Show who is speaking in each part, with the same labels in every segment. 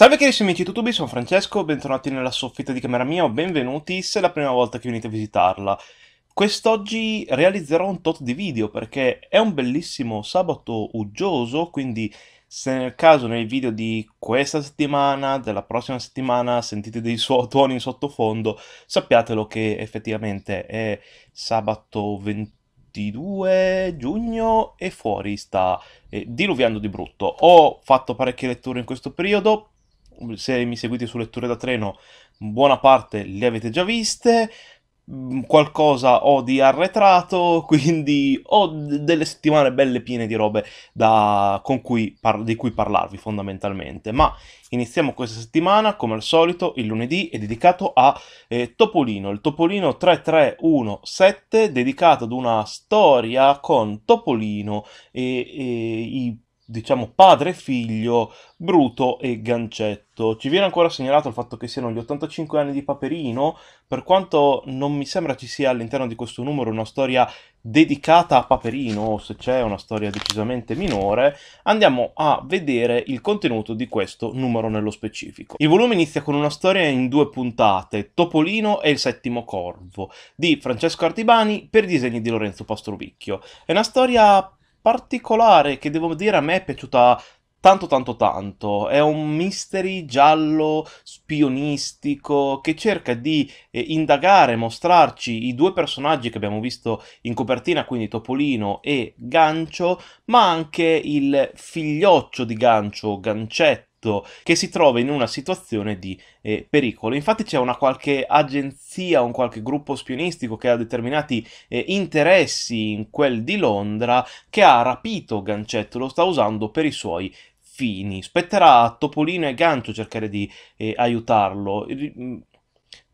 Speaker 1: Salve carissimi amici di YouTube, sono Francesco, bentornati nella soffitta di camera mia o benvenuti se è la prima volta che venite a visitarla. Quest'oggi realizzerò un tot di video perché è un bellissimo sabato uggioso, quindi se nel caso nei video di questa settimana, della prossima settimana, sentite dei suoni in sottofondo, sappiatelo che effettivamente è sabato 21. 22 giugno e fuori sta eh, diluviando di brutto. Ho fatto parecchie letture in questo periodo, se mi seguite su letture da treno, buona parte le avete già viste, mm, qualcosa ho di arretrato, quindi ho delle settimane belle piene di robe da, cui par- di cui parlarvi fondamentalmente. Ma iniziamo questa settimana, come al solito, il lunedì è dedicato a eh, Topolino, il Topolino 3317, dedicato ad una storia con Topolino e, e i diciamo padre e figlio Bruto e Gancetto. Ci viene ancora segnalato il fatto che siano gli 85 anni di Paperino, per quanto non mi sembra ci sia all'interno di questo numero una storia dedicata a Paperino, o se c'è una storia decisamente minore, andiamo a vedere il contenuto di questo numero nello specifico. Il volume inizia con una storia in due puntate, Topolino e il settimo corvo, di Francesco Artibani per disegni di Lorenzo Pastrovicchio. È una storia particolare che devo dire a me è piaciuta tanto tanto tanto. È un mystery giallo spionistico che cerca di eh, indagare, mostrarci i due personaggi che abbiamo visto in copertina, quindi Topolino e Gancio, ma anche il figlioccio di Gancio, Gancetto fatto che si trova in una situazione di eh, pericolo. Infatti c'è una qualche agenzia, un qualche gruppo spionistico che ha determinati eh, interessi in quel di Londra che ha rapito Gancetto, lo sta usando per i suoi fini. Spetterà a Topolino e Gancio cercare di eh, aiutarlo mm,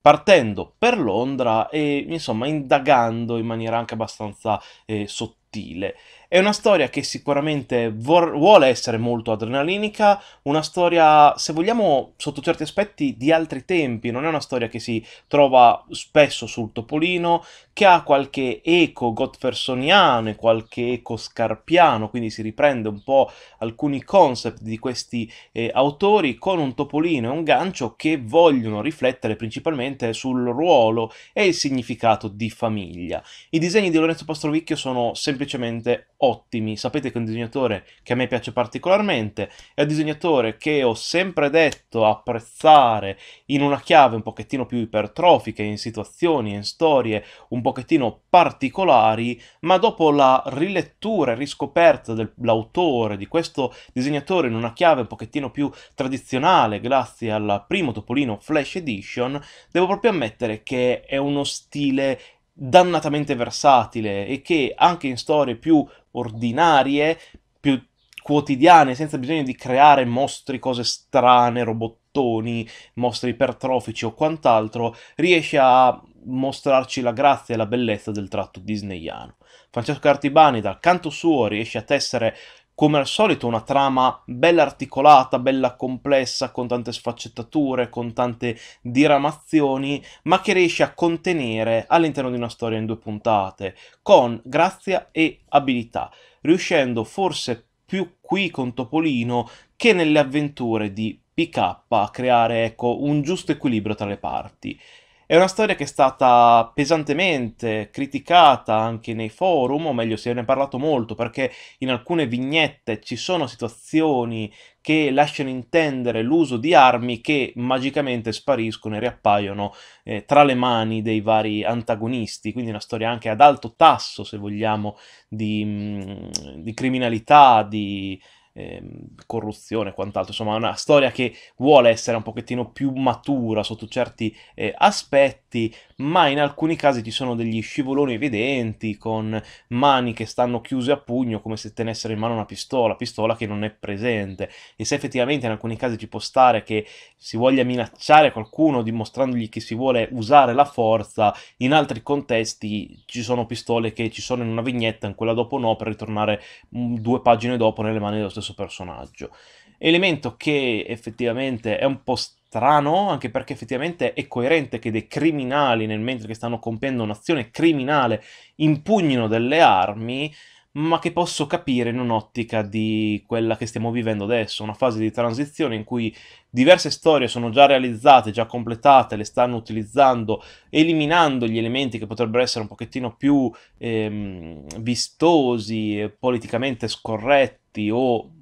Speaker 1: partendo per Londra e insomma indagando in maniera anche abbastanza eh, sottile. È una storia che sicuramente vor- vuole essere molto adrenalinica, una storia, se vogliamo, sotto certi aspetti di altri tempi, non è una storia che si trova spesso sul topolino, che ha qualche eco gottfersoniano e qualche eco scarpiano, quindi si riprende un po' alcuni concept di questi eh, autori con un topolino e un gancio che vogliono riflettere principalmente sul ruolo e il significato di famiglia. I disegni di Lorenzo Pastrovicchio sono semplicemente ottimi. Sapete che è un disegnatore che a me piace particolarmente, è un disegnatore che ho sempre detto apprezzare in una chiave un pochettino più ipertrofica, in situazioni, in storie un pochettino particolari, ma dopo la rilettura e riscoperta dell'autore, di questo disegnatore in una chiave un pochettino più tradizionale, grazie al primo Topolino Flash Edition, devo proprio ammettere che è uno stile dannatamente versatile e che anche in storie più ordinarie, più quotidiane, senza bisogno di creare mostri, cose strane, robottoni, mostri ipertrofici o quant'altro, riesce a mostrarci la grazia e la bellezza del tratto disneyano. Francesco Artibani dal canto suo riesce a tessere come al solito una trama bella articolata, bella complessa, con tante sfaccettature, con tante diramazioni, ma che riesce a contenere all'interno di una storia in due puntate, con grazia e abilità, riuscendo forse più qui con Topolino che nelle avventure di PK a creare ecco, un giusto equilibrio tra le parti. È una storia che è stata pesantemente criticata anche nei forum, o meglio se ne è parlato molto, perché in alcune vignette ci sono situazioni che lasciano intendere l'uso di armi che magicamente spariscono e riappaiono eh, tra le mani dei vari antagonisti, quindi una storia anche ad alto tasso, se vogliamo, di, mm, di criminalità, di, ehm, corruzione e quant'altro, insomma è una storia che vuole essere un pochettino più matura sotto certi eh, aspetti, ma in alcuni casi ci sono degli scivoloni evidenti con mani che stanno chiuse a pugno come se tenessero in mano una pistola, pistola che non è presente e se effettivamente in alcuni casi ci può stare che si voglia minacciare qualcuno dimostrandogli che si vuole usare la forza, in altri contesti ci sono pistole che ci sono in una vignetta, in quella dopo no, per ritornare mm, due pagine dopo nelle mani dello stesso stesso personaggio. Elemento che effettivamente è un po' strano, anche perché effettivamente è coerente che dei criminali, nel mentre che stanno compiendo un'azione criminale, impugnino delle armi, ma che posso capire in un'ottica di quella che stiamo vivendo adesso, una fase di transizione in cui diverse storie sono già realizzate, già completate, le stanno utilizzando, eliminando gli elementi che potrebbero essere un pochettino più ehm, vistosi, politicamente scorretti o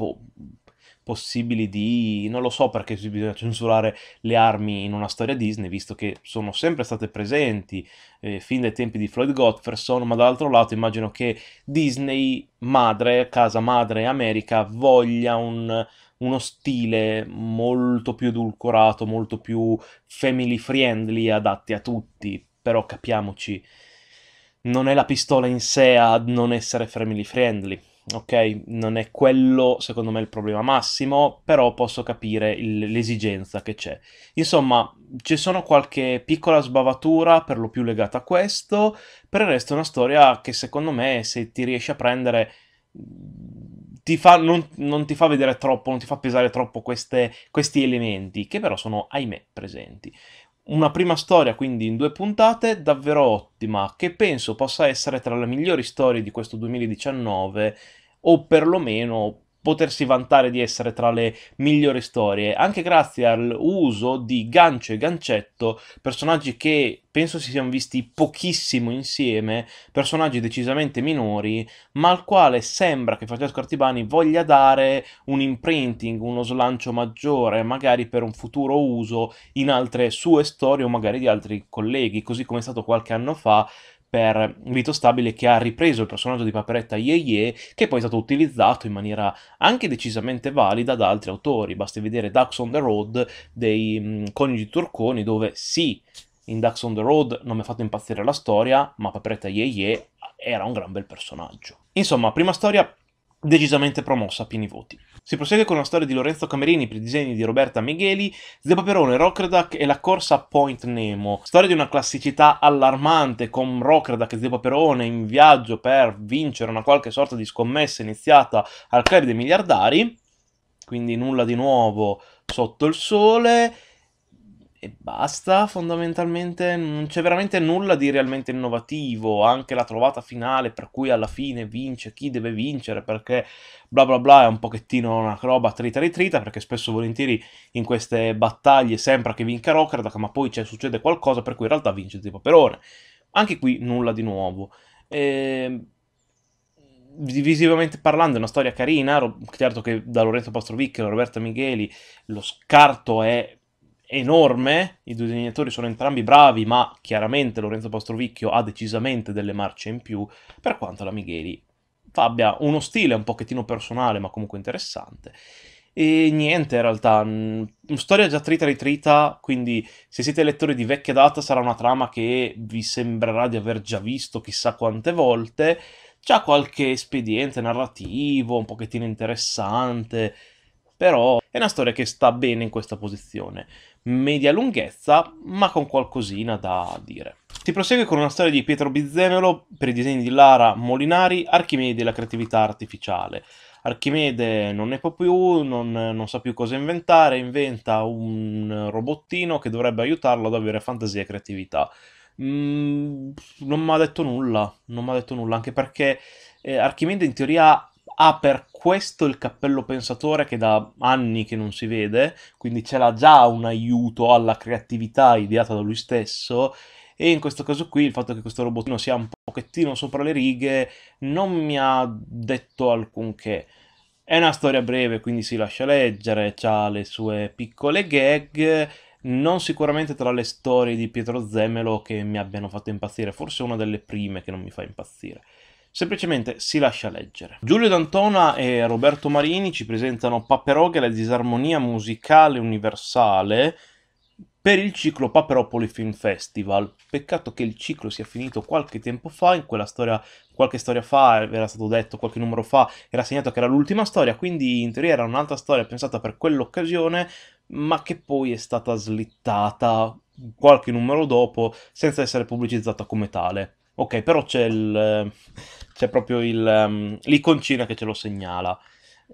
Speaker 1: boh, possibili di... non lo so perché bisogna censurare le armi in una storia Disney, visto che sono sempre state presenti eh, fin dai tempi di Floyd Gotferson, ma dall'altro lato immagino che Disney, madre, casa madre America, voglia un, uno stile molto più edulcorato, molto più family friendly, adatti a tutti, però capiamoci, non è la pistola in sé a non essere family friendly ok? Non è quello, secondo me, il problema massimo, però posso capire il, l'esigenza che c'è. Insomma, ci sono qualche piccola sbavatura, per lo più legata a questo, per il resto è una storia che, secondo me, se ti riesci a prendere... Ti fa, non, non, ti fa vedere troppo, non ti fa pesare troppo queste, questi elementi, che però sono, ahimè, presenti una prima storia, quindi in due puntate, davvero ottima, che penso possa essere tra le migliori storie di questo 2019 o perlomeno potersi vantare di essere tra le migliori storie, anche grazie all'uso di gancio e gancetto, personaggi che penso si siano visti pochissimo insieme, personaggi decisamente minori, ma al quale sembra che Francesco Artibani voglia dare un imprinting, uno slancio maggiore, magari per un futuro uso in altre sue storie o magari di altri colleghi, così come è stato qualche anno fa per Vito Stabile che ha ripreso il personaggio di Paperetta Yeye che poi è stato utilizzato in maniera anche decisamente valida da altri autori. Basti vedere Ducks on the Road dei mh, mm, Coniugi Turconi dove sì, in Ducks on the Road non mi ha fatto impazzire la storia, ma Paperetta Yeye era un gran bel personaggio. Insomma, prima storia decisamente promossa a pieni voti. Si prosegue con la storia di Lorenzo Camerini per i disegni di Roberta Micheli, Zia Paperone, Rocredac e la corsa a Point Nemo. Storia di una classicità allarmante con Rocredac e Zia Paperone in viaggio per vincere una qualche sorta di scommessa iniziata al club dei miliardari, quindi nulla di nuovo sotto il sole e basta fondamentalmente, non c'è veramente nulla di realmente innovativo, anche la trovata finale per cui alla fine vince chi deve vincere perché bla bla bla è un pochettino una roba trita ritrita perché spesso volentieri in queste battaglie sembra che vinca Rockerdac ma poi succede qualcosa per cui in realtà vince tipo Perone. Anche qui nulla di nuovo. E ehm, visivamente parlando è una storia carina, certo che da Lorenzo Pastrovic e Roberto Migheli lo scarto è enorme, i due disegnatori sono entrambi bravi, ma chiaramente Lorenzo Pastrovicchio ha decisamente delle marce in più, per quanto la Micheli abbia uno stile un pochettino personale, ma comunque interessante. E niente, in realtà, mh, mm, storia già trita ritrita, quindi se siete lettori di vecchia data sarà una trama che vi sembrerà di aver già visto chissà quante volte, c'ha qualche espediente narrativo un pochettino interessante, però è una storia che sta bene in questa posizione, media lunghezza, ma con qualcosina da dire. Si prosegue con una storia di Pietro Bizzemelo per i disegni di Lara Molinari, Archimede e la creatività artificiale. Archimede non ne può più, non, non, sa più cosa inventare, inventa un robottino che dovrebbe aiutarlo ad avere fantasia e creatività. Mm, non mi ha detto nulla, non mi ha detto nulla, anche perché eh, Archimede in teoria ha ah, per questo il cappello pensatore che da anni che non si vede, quindi c'era già un aiuto alla creatività ideata da lui stesso e in questo caso qui il fatto che questo robotino sia un pochettino sopra le righe non mi ha detto alcunché. È una storia breve, quindi si lascia leggere, ha le sue piccole gag, non sicuramente tra le storie di Pietro Zemelo che mi abbiano fatto impazzire, forse una delle prime che non mi fa impazzire semplicemente si lascia leggere. Giulio D'Antona e Roberto Marini ci presentano Paperog e la disarmonia musicale universale per il ciclo Paperopoli Film Festival. Peccato che il ciclo sia finito qualche tempo fa, in quella storia, qualche storia fa, era stato detto qualche numero fa, era segnato che era l'ultima storia, quindi in teoria era un'altra storia pensata per quell'occasione, ma che poi è stata slittata qualche numero dopo senza essere pubblicizzata come tale. Ok, però c'è, il, c'è proprio il, um, l'iconcina che ce lo segnala,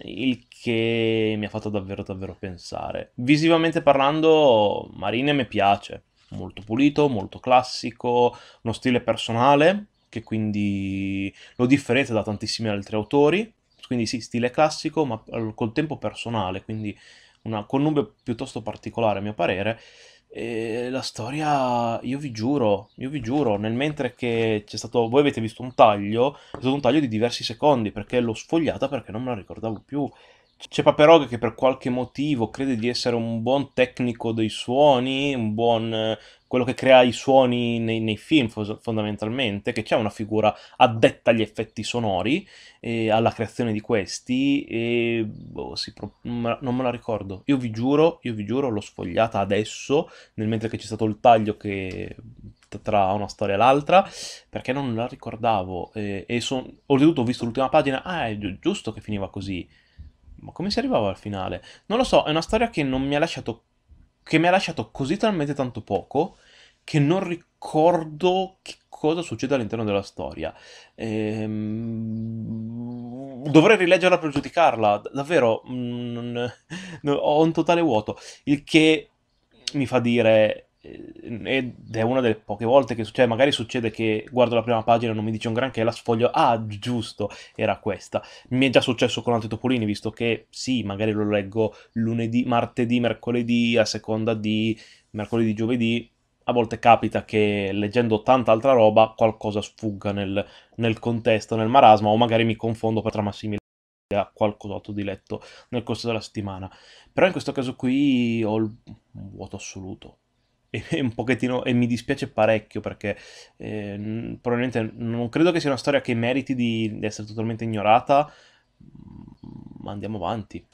Speaker 1: il che mi ha fatto davvero davvero pensare. Visivamente parlando, Marine mi piace, molto pulito, molto classico, uno stile personale che quindi lo differenzia da tantissimi altri autori, quindi sì, stile classico, ma col tempo personale, quindi una connubio piuttosto particolare a mio parere. E la storia, io vi giuro, io vi giuro, nel mentre che c'è stato, voi avete visto un taglio, è stato un taglio di diversi secondi perché l'ho sfogliata perché non me la ricordavo più c'è Paperog che per qualche motivo crede di essere un buon tecnico dei suoni, un buon eh, quello che crea i suoni nei, nei film fondamentalmente, che c'è una figura addetta agli effetti sonori, e alla creazione di questi, e boh, si, non me la ricordo. Io vi giuro, io vi giuro, l'ho sfogliata adesso, nel mentre che c'è stato il taglio che tra una storia e l'altra, perché non la ricordavo. Eh, e son, oltretutto ho visto l'ultima pagina, ah è giusto che finiva così ma come si arrivava al finale? Non lo so, è una storia che non mi ha lasciato... che mi ha lasciato così talmente tanto poco che non ricordo che cosa succede all'interno della storia. Ehm... Dovrei rileggerla per giudicarla, davvero, mm, non... ho un totale vuoto, il che mi fa dire Ehm, ed è una delle poche volte che succede, magari succede che guardo la prima pagina e non mi dice un granché, la sfoglio, ah giusto, era questa. Mi è già successo con altri topolini, visto che sì, magari lo leggo lunedì, martedì, mercoledì, a seconda di mercoledì, giovedì, a volte capita che leggendo tanta altra roba qualcosa sfugga nel, nel contesto, nel marasma, o magari mi confondo per trama simile a qualcos'altro di letto nel corso della settimana. Però in questo caso qui ho il vuoto assoluto e, un pochettino e mi dispiace parecchio perché eh, probabilmente non credo che sia una storia che meriti di, di, essere totalmente ignorata mm, ma andiamo avanti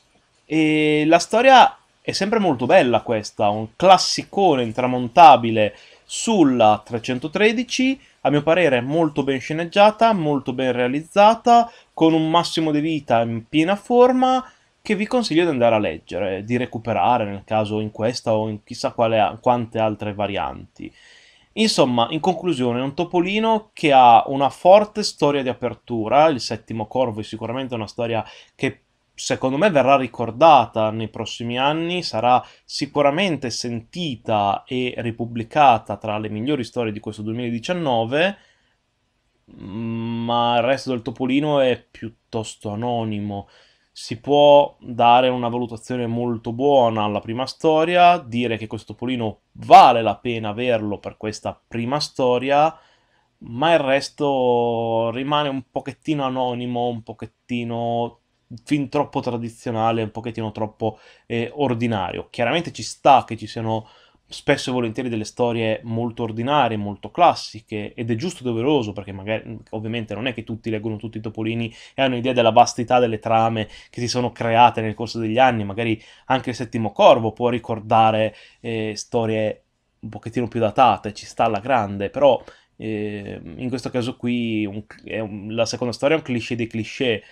Speaker 1: e la storia è sempre molto bella questa un classicone intramontabile sulla 313 a mio parere molto ben sceneggiata molto ben realizzata con un massimo di vita in piena forma che vi consiglio di andare a leggere, di recuperare nel caso in questa o in chissà quale, quante altre varianti. Insomma, in conclusione, è un topolino che ha una forte storia di apertura, il settimo corvo è sicuramente una storia che secondo me verrà ricordata nei prossimi anni, sarà sicuramente sentita e ripubblicata tra le migliori storie di questo 2019, ma il resto del topolino è piuttosto anonimo si può dare una valutazione molto buona alla prima storia, dire che questo topolino vale la pena averlo per questa prima storia, ma il resto rimane un pochettino anonimo, un pochettino fin troppo tradizionale, un pochettino troppo eh, ordinario. Chiaramente ci sta che ci siano spesso e volentieri delle storie molto ordinarie, molto classiche, ed è giusto e doveroso, perché magari ovviamente non è che tutti leggono tutti i topolini e hanno idea della vastità delle trame che si sono create nel corso degli anni, magari anche il settimo corvo può ricordare eh, storie un pochettino più datate, ci sta alla grande, però eh, in questo caso qui un, un, la seconda storia è un cliché dei cliché,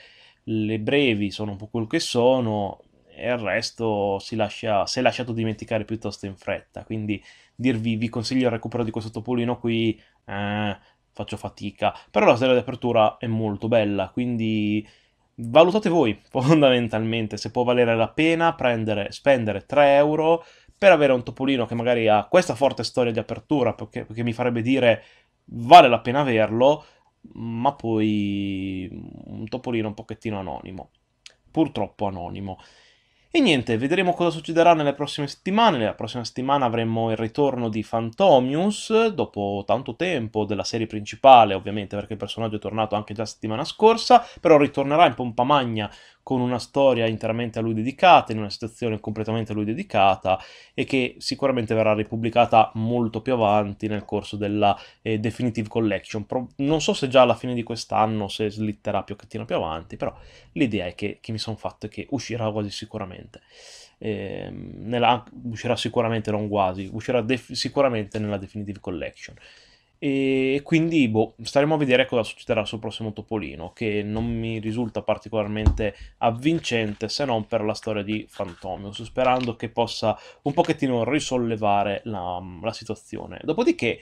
Speaker 1: le brevi sono un po' quel che sono, e il resto si, lascia, si è lasciato dimenticare piuttosto in fretta. Quindi dirvi vi consiglio il recupero di questo topolino qui, eh, faccio fatica. Però la storia di apertura è molto bella, quindi valutate voi fondamentalmente se può valere la pena prendere, spendere 3 euro per avere un topolino che magari ha questa forte storia di apertura, perché, perché mi farebbe dire vale la pena averlo, ma poi un topolino un pochettino anonimo, purtroppo anonimo. E niente, vedremo cosa succederà nelle prossime settimane. La prossima settimana avremo il ritorno di Phantomius, dopo tanto tempo della serie principale, ovviamente, perché il personaggio è tornato anche già la settimana scorsa, però ritornerà in pompa magna con una storia interamente a lui dedicata, in una situazione completamente a lui dedicata e che sicuramente verrà ripubblicata molto più avanti nel corso della eh, Definitive Collection. Pro- non so se già alla fine di quest'anno, se slitterà più più avanti, però l'idea è che, che mi sono fatto è che uscirà quasi sicuramente. Eh, nella, uscirà sicuramente, non quasi, uscirà def- sicuramente nella Definitive Collection. E quindi boh, staremo a vedere cosa succederà sul prossimo Topolino, che non mi risulta particolarmente avvincente se non per la storia di Fantomius, sperando che possa un pochettino risollevare la, la situazione. Dopodiché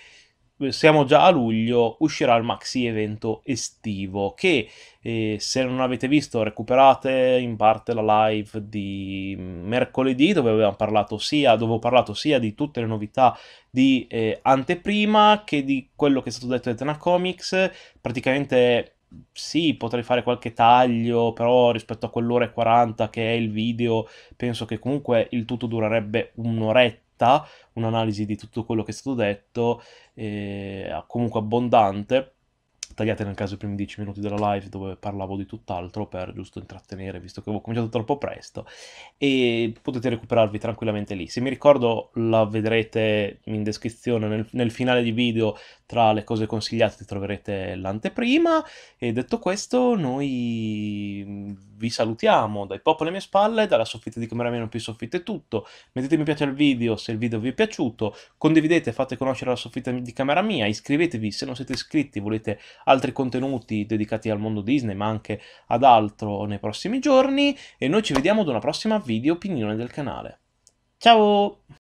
Speaker 1: siamo già a luglio, uscirà il maxi evento estivo che eh, se non avete visto recuperate in parte la live di mercoledì dove avevamo parlato sia, dove ho parlato sia di tutte le novità di eh, anteprima che di quello che è stato detto da Tena Comics, praticamente sì, potrei fare qualche taglio, però rispetto a quell'ora e 40 che è il video, penso che comunque il tutto durerebbe un'oretta netta, un'analisi di tutto quello che è stato detto, eh, comunque abbondante. Tagliate nel caso i primi 10 minuti della live dove parlavo di tutt'altro per giusto intrattenere, visto che avevo cominciato troppo presto, e potete recuperarvi tranquillamente lì. Se mi ricordo la vedrete in descrizione, nel, nel finale di video tra le cose consigliate troverete l'anteprima, e detto questo noi vi salutiamo dai pop alle mie spalle, dalla soffitta di camera Cameraman più soffitta è tutto, mettete mi piace al video se il video vi è piaciuto, condividete, fate conoscere la soffitta di camera mia, iscrivetevi se non siete iscritti, volete altri contenuti dedicati al mondo Disney ma anche ad altro nei prossimi giorni e noi ci vediamo ad una prossima video opinione del canale. Ciao!